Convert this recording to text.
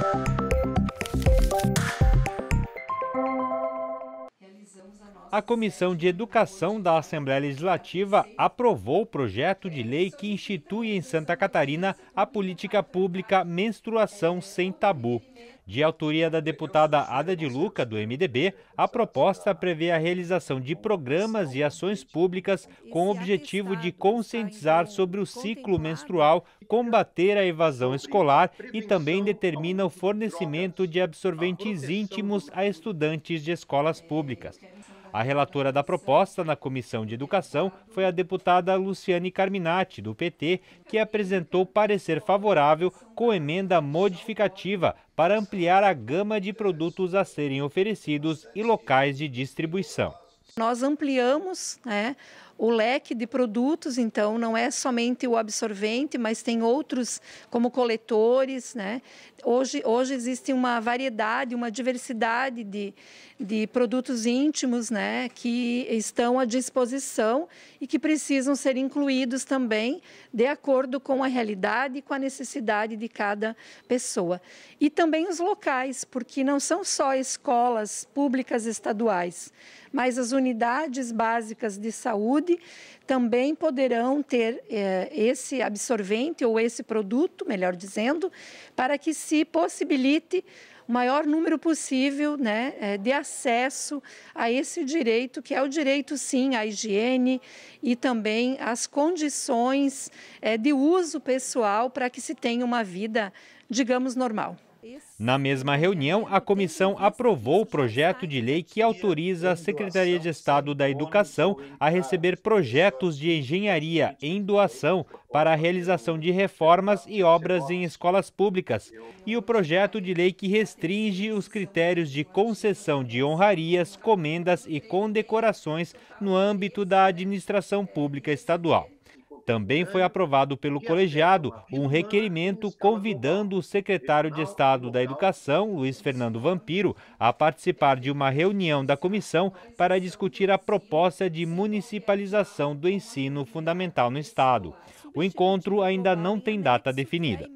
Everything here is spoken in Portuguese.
Thank you. a Comissão de Educação da Assembleia Legislativa aprovou o projeto de lei que institui em Santa Catarina a política pública Menstruação Sem Tabu. De autoria da deputada Ada de Luca, do MDB, a proposta prevê a realização de programas e ações públicas com o objetivo de conscientizar sobre o ciclo menstrual, combater a evasão escolar e também determina o fornecimento de absorventes íntimos a estudantes de escolas públicas. A relatora da proposta na Comissão de Educação foi a deputada Luciane Carminati, do PT, que apresentou parecer favorável com emenda modificativa para ampliar a gama de produtos a serem oferecidos e locais de distribuição. Nós ampliamos né, o leque de produtos, então não é somente o absorvente, mas tem outros como coletores. Né? Hoje, hoje existe uma variedade, uma diversidade de, de produtos íntimos né, que estão à disposição e que precisam ser incluídos também de acordo com a realidade e com a necessidade de cada pessoa. E também os locais, porque não são só escolas públicas estaduais, mas as unidades básicas de saúde também poderão ter eh, esse absorvente ou esse produto, melhor dizendo, para que se possibilite o maior número possível né, eh, de acesso a esse direito, que é o direito, sim, à higiene e também às condições eh, de uso pessoal para que se tenha uma vida, digamos, normal. Na mesma reunião, a comissão aprovou o projeto de lei que autoriza a Secretaria de Estado da Educação a receber projetos de engenharia em doação para a realização de reformas e obras em escolas públicas e o projeto de lei que restringe os critérios de concessão de honrarias, comendas e condecorações no âmbito da administração pública estadual. Também foi é. aprovado pelo colegiado tá um requerimento convidando o secretário de tá Estado da Educação, Luiz Fernando Vampiro, a participar de uma reunião da comissão para discutir a proposta de municipalização do ensino fundamental no Estado. O encontro ainda não tem data definida.